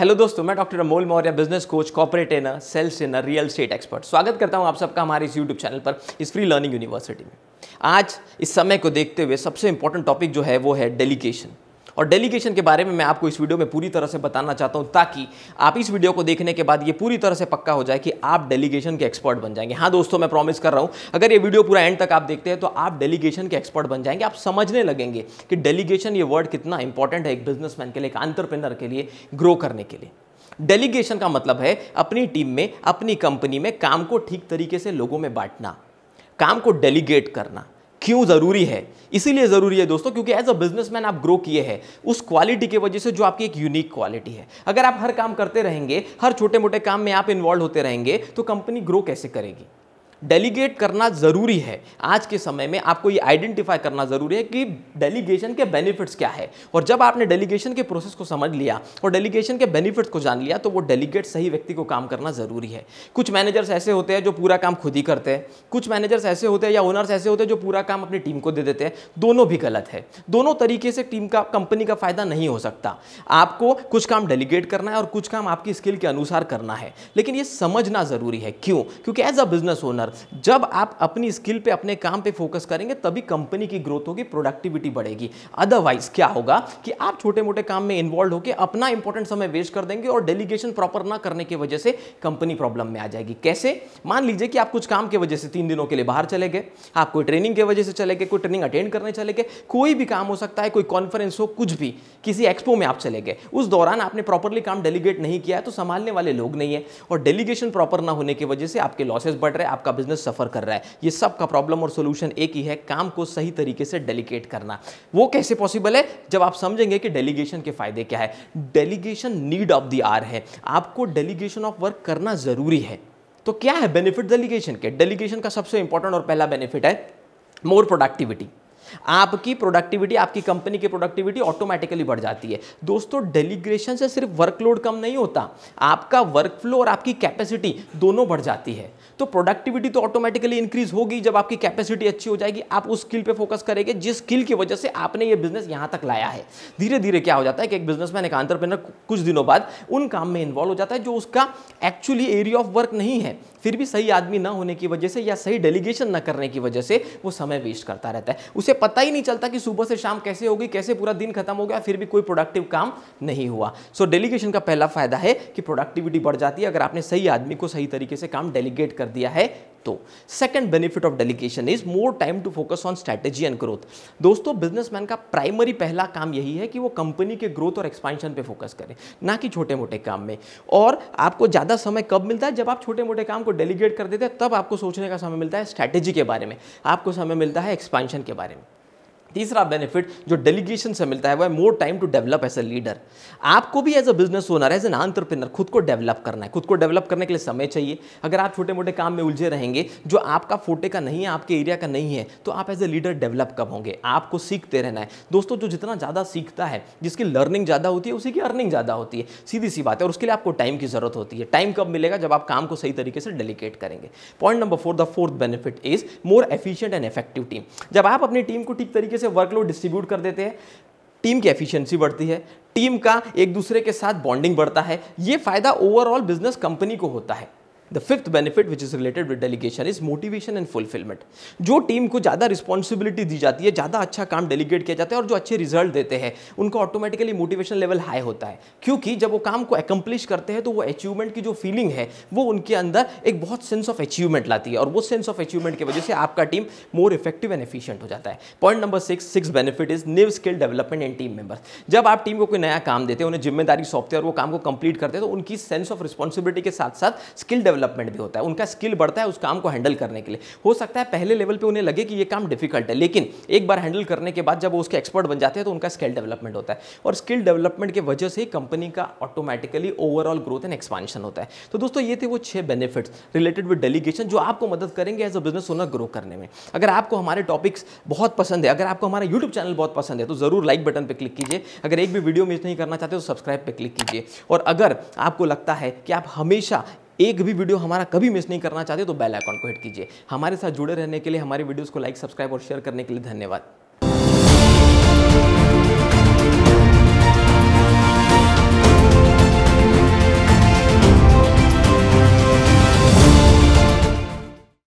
hello दोस्तों मैं doctor Amol Maurya business coach corporate एनर सेल्स एनर रियल स्टेट एक्सपर्ट स्वागत करता हूं आप सबका हमारे इस यूट्यूब चैनल पर इस फ्री लर्निंग यूनिवर्सिटी में आज इस समय को देखते हुए सबसे इंपॉर्टेंट टॉपिक जो है वो है डेलीकेशन और डेलीगेशन के बारे में मैं आपको इस वीडियो में पूरी तरह से बताना चाहता हूँ ताकि आप इस वीडियो को देखने के बाद ये पूरी तरह से पक्का हो जाए कि आप डेलीगेशन के एक्सपर्ट बन जाएंगे हाँ दोस्तों मैं प्रॉमिस कर रहा हूँ अगर ये वीडियो पूरा एंड तक आप देखते हैं तो आप डेलीगेशन के एक्सपर्ट बन जाएंगे आप समझने लगेंगे कि डेलीगेशन ये वर्ड कितना इंपॉर्टेंट है एक बिजनेसमैन के लिए एक आंट्रप्रिनर के लिए ग्रो करने के लिए डेलीगेशन का मतलब है अपनी टीम में अपनी कंपनी में काम को ठीक तरीके से लोगों में बांटना काम को डेलीगेट करना क्यों ज़रूरी है इसीलिए ज़रूरी है दोस्तों क्योंकि एज अ बिजनेसमैन आप ग्रो किए हैं उस क्वालिटी की वजह से जो आपकी एक यूनिक क्वालिटी है अगर आप हर काम करते रहेंगे हर छोटे मोटे काम में आप इन्वॉल्व होते रहेंगे तो कंपनी ग्रो कैसे करेगी डेलीगेट करना ज़रूरी है आज के समय में आपको ये आइडेंटिफाई करना ज़रूरी है कि डेलीगेशन के बेनिफिट्स क्या है और जब आपने डेलीगेशन के प्रोसेस को समझ लिया और डेलीगेशन के बेनिफिट्स को जान लिया तो वो डेलीगेट सही व्यक्ति को काम करना ज़रूरी है कुछ मैनेजर्स ऐसे होते हैं जो पूरा काम खुद ही करते हैं कुछ मैनेजर्स ऐसे होते हैं या ओनर्स ऐसे होते हैं जो पूरा काम अपनी टीम को दे देते हैं दोनों भी गलत है दोनों तरीके से टीम का कंपनी का फायदा नहीं हो सकता आपको कुछ काम डेलीगेट करना है और कुछ काम आपकी स्किल के अनुसार करना है लेकिन ये समझना ज़रूरी है क्यों क्योंकि एज अ बिजनेस ओनर जब आप अपनी स्किल पे अपने काम पे फोकस करेंगे तभी कंपनी की ग्रोथ होगी प्रोडक्टिविटी बढ़ेगी अदरवाइज क्या होगा कि आप छोटे मोटे काम में इन्वॉल्व होकर अपना इंपॉर्टेंट समय वेस्ट कर देंगे और डेलीगेशन प्रॉपर ना करने की वजह से कंपनी प्रॉब्लम में आ जाएगी कैसे मान लीजिए कि आप कुछ काम की वजह से तीन दिनों के लिए बाहर चले गए आप कोई ट्रेनिंग की वजह से चले गए कोई ट्रेनिंग अटेंड करने चले गए कोई भी काम हो सकता है कोई कॉन्फ्रेंस हो कुछ भी किसी एक्सपो में आप चले गए उस दौरान आपने प्रॉपरली काम डेलीगेट नहीं किया है तो संभालने वाले लोग नहीं है और डेलीगेशन प्रॉपर ना होने की वजह से आपके लॉसेज बढ़ रहे हैं आपका बिजनेस सफ़र कर रहा है ये सब का प्रॉब्लम और सोल्यूशन एक ही है काम को सही तरीके से डेलीगेट करना वो कैसे पॉसिबल है जब आप समझेंगे कि डेलीगेशन के फायदे क्या है delegation need of the hour है आपको डेलीगेशन ऑफ वर्क करना ज़रूरी है तो क्या है बेनिफिट डेलीगेशन के डेलीगेशन का सबसे इंपॉर्टेंट और पहला बेनिफिट है मोर प्रोडक्टिविटी आपकी प्रोडक्टिविटी आपकी कंपनी की प्रोडक्टिविटी ऑटोमेटिकली बढ़ जाती है दोस्तों डेलीग्रेशन से सिर्फ वर्कलोड कम नहीं होता आपका वर्क फ्लो और आपकी कैपेसिटी दोनों बढ़ जाती है तो प्रोडक्टिविटी तो ऑटोमेटिकली इंक्रीज होगी जब आपकी कैपेसिटी अच्छी हो जाएगी आप उस स्किल पे फोकस करेंगे जिस स्किल की वजह से आपने ये बिजनेस यहाँ तक लाया है धीरे धीरे क्या हो जाता है कि एक बिजनेसमैन एक आंट्रप्रेनर कुछ दिनों बाद उन काम में इन्वॉल्व हो जाता है जो उसका एक्चुअली एरिया ऑफ वर्क नहीं है फिर भी सही आदमी ना होने की वजह से या सही डेलीगेशन ना करने की वजह से वो समय वेस्ट करता रहता है उसे पता ही नहीं चलता कि सुबह से शाम कैसे होगी कैसे पूरा दिन खत्म हो गया फिर भी कोई प्रोडक्टिव काम नहीं हुआ सो so, डेलीगेशन का पहला फायदा है कि प्रोडक्टिविटी बढ़ जाती है अगर आपने सही आदमी को सही तरीके से काम डेलीगेट कर दिया है तो second benefit of delegation is more time to focus on strategy and growth दोस्तों बिजनेसमैन का प्राइमरी पहला काम यही है कि वो कंपनी के ग्रोथ और एक्सपांशन पे फोकस करें ना कि छोटे मोटे काम में और आपको ज़्यादा समय कब मिलता है जब आप छोटे मोटे काम को डेलीगेट कर देते हैं तब आपको सोचने का समय मिलता है स्ट्रैटेजी के बारे में आपको समय मिलता है एक्सपांशन के बारे में तीसरा बेनिफिट जो डेलीगेशन से मिलता है वह more time to develop as a leader आपको भी as a business owner as an entrepreneur खुद को डेवलप करना है खुद को डेवलप करने के लिए समय चाहिए अगर आप छोटे मोटे काम में उलझे रहेंगे जो आपका फोटे का नहीं है आपके एरिया का नहीं है तो आप एज ए लीडर डेवलप कब होंगे आपको सीखते रहना है दोस्तों जो जितना ज़्यादा सीखता है जिसकी लर्निंग ज़्यादा होती है उसी की अर्निंग ज़्यादा होती है सीधी सी बात है और उसके लिए आपको टाइम की ज़रूरत होती है टाइम कब मिलेगा जब आप काम को सही तरीके से डेलीकेट करेंगे point number four the fourth benefit is more efficient and effective team जब आप अपनी टीम को ठीक तरीके से वर्कलोड डिस्ट्रीब्यूट कर देते हैं टीम की एफिशिएंसी बढ़ती है टीम का एक दूसरे के साथ बॉन्डिंग बढ़ता है ये फ़ायदा ओवरऑल बिजनेस कंपनी को होता है the fifth benefit which is related with delegation is motivation and fulfilment जो टीम को ज़्यादा रिस्पॉन्सिबिलिटी दी जाती है ज़्यादा अच्छा काम डेलीगेट किया जाता है और जो अच्छे रिजल्ट देते हैं उनका ऑटोमेटिकली मोटिवेशन लेवल हाई होता है क्योंकि जब वो काम को एकम्प्लिश करते हैं तो वो अचीवमेंट की जो फीलिंग है वो उनके अंदर एक बहुत सेंस ऑफ अचीवमेंट लाती है और वो सेंस ऑफ अचीवमेंट की वजह से आपका team more effective and efficient हो जाता है point number six six benefit is new skill development and team members जब आप टीम को कोई नया काम देते हैं उन्हें जिम्मेदारी सौंपते हैं और वो काम को कंप्लीट करते हैं तो उनकी सेंस ऑफ रिस्पॉन्सिबिलिटी के साथ साथ स्किल डेवलप डेवलपमेंट भी होता है उनका स्किल बढ़ता है उस काम को हैंडल करने के लिए हो सकता है पहले लेवल पर उन्हें लगे कि ये काम डिफिकल्ट है लेकिन एक बार हैंडल करने के बाद जब वो उसके एक्सपर्ट बन जाते हैं तो उनका स्किल डेवलपमेंट होता है और स्किल डेवलपमेंट की वजह से ही कंपनी का automatically overall growth and expansion होता है तो दोस्तों ये थे वो छह बेनिफिट्स रिलेटेड विद डेलीगेशन जो आपको मदद करेंगे as a business owner grow करने में अगर आपको हमारे टॉपिक्स बहुत पसंद है अगर आपको हमारा यूट्यूब चैनल बहुत पसंद है तो जरूर लाइक बटन पर क्लिक कीजिए अगर एक भी वीडियो मिस नहीं करना चाहते तो सब्सक्राइब पर क्लिक कीजिए और अगर आपको लगता है कि आप हमेशा एक भी वीडियो हमारा कभी मिस नहीं करना चाहते तो बेल आइकॉन को हिट कीजिए हमारे साथ जुड़े रहने के लिए हमारे वीडियोज़ को लाइक सब्सक्राइब और शेयर करने के लिए धन्यवाद